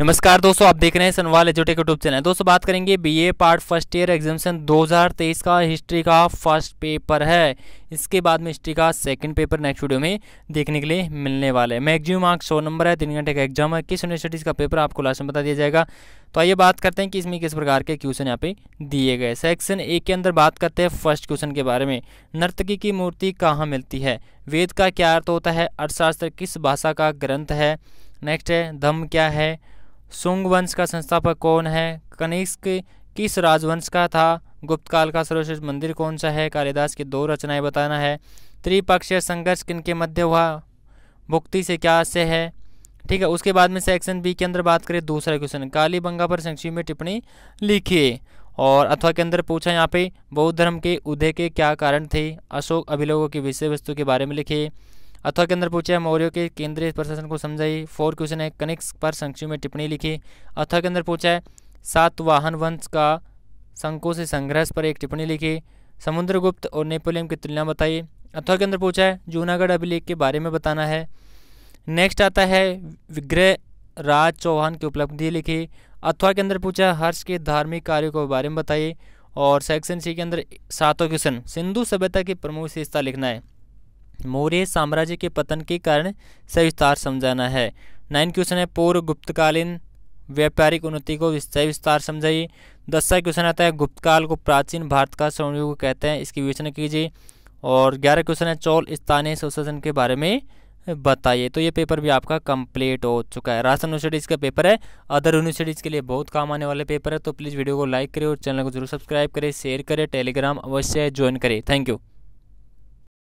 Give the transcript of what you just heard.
नमस्कार दोस्तों आप देख रहे हैं सनवाल एजुटेक यूट्यूब चैनल दोस्तों बात करेंगे BA part first year examination 2023 का हिस्ट्री का फर्स्ट पेपर है इसके बाद में हिस्ट्री का सेकंड पेपर नेक्स्ट वीडियो में देखने के लिए मिलने वाले मैक्सिमम मार्क्स सौ नंबर है तीन घंटे का एग्जाम है किस यूनिवर्सिटीज़ का पेपर आपको लास्ट में बता दिया जाएगा तो आइए बात करते हैं कि इसमें किस प्रकार के क्वेश्चन यहाँ पे दिए गए सेक्शन ए के अंदर बात करते हैं फर्स्ट क्वेश्चन के बारे में नर्तकी की मूर्ति कहाँ मिलती है वेद का क्या अर्थ होता है अर्थशास्त्र किस भाषा का ग्रंथ है नेक्स्ट है धम क्या है सुंग वंश का संस्थापक कौन है कनिष्क किस राजवंश का था गुप्त काल का सर्वश्रेष्ठ मंदिर कौन सा है कालिदास की दो रचनाएं बताना है त्रिपक्षीय संघर्ष किनके मध्य हुआ भुक्ति से क्या आशय है ठीक है उसके बाद में सेक्शन बी के अंदर बात करें दूसरा क्वेश्चन काली बंगा पर संक्षिप्त में टिप्पणी लिखिए और अथवा के अंदर पूछा यहाँ पे बौद्ध धर्म के उदय के क्या कारण थे अशोक अभिलोकों की विषय वस्तु के बारे में लिखिए अथवा के अंदर पूछा है मौर्य के केंद्रीय प्रशासन को समझाई फोर क्वेश्चन है कनिक्स पर संक्षिप्त में टिप्पणी लिखी अथवा के अंदर पूछा है वाहन वंश का संकों से संघर्ष पर एक टिप्पणी लिखी समुद्रगुप्त और नेपोलियम की तुलना बताई अथवा के अंदर पूछा है जूनागढ़ अभिलेख के बारे में बताना है नेक्स्ट आता है विग्रह राज चौहान की उपलब्धि लिखी अथवा के अंदर पूछा हर्ष के धार्मिक कार्यों के बारे में बताइए और सेक्शन सी के अंदर सातों क्वेश्चन सिंधु सभ्यता की प्रमुख विशेषता लिखना है मौर्य साम्राज्य के पतन के कारण सविस्तार समझाना है नाइन क्वेश्चन है पूर्व गुप्तकालीन व्यापारिक उन्नति को विस्तार समझाइए दसवा क्वेश्चन आता है गुप्तकाल को प्राचीन भारत का स्वर्णयुग कहते हैं इसकी विवेचना कीजिए और ग्यारह क्वेश्चन है चौल स्थानीय सुशासन के बारे में बताइए तो ये पेपर भी आपका कंप्लीट हो चुका है राजस्थान यूनिवर्सिटीज़ का पेपर है अदर यूनिवर्सिटीज़ के लिए बहुत काम आने वाले पेपर है तो प्लीज़ वीडियो को लाइक करें और चैनल को जरूर सब्सक्राइब करें शेयर करें टेलीग्राम अवश्य ज्वाइन करें थैंक यू